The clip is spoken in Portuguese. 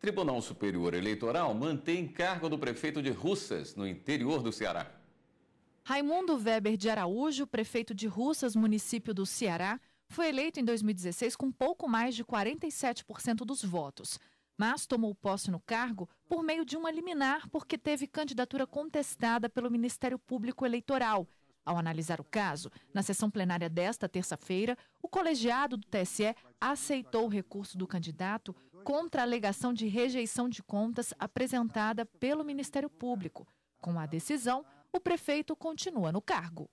Tribunal Superior Eleitoral mantém cargo do prefeito de Russas, no interior do Ceará. Raimundo Weber de Araújo, prefeito de Russas, município do Ceará, foi eleito em 2016 com pouco mais de 47% dos votos, mas tomou posse no cargo por meio de uma liminar porque teve candidatura contestada pelo Ministério Público Eleitoral. Ao analisar o caso, na sessão plenária desta terça-feira, o colegiado do TSE aceitou o recurso do candidato contra a alegação de rejeição de contas apresentada pelo Ministério Público. Com a decisão, o prefeito continua no cargo.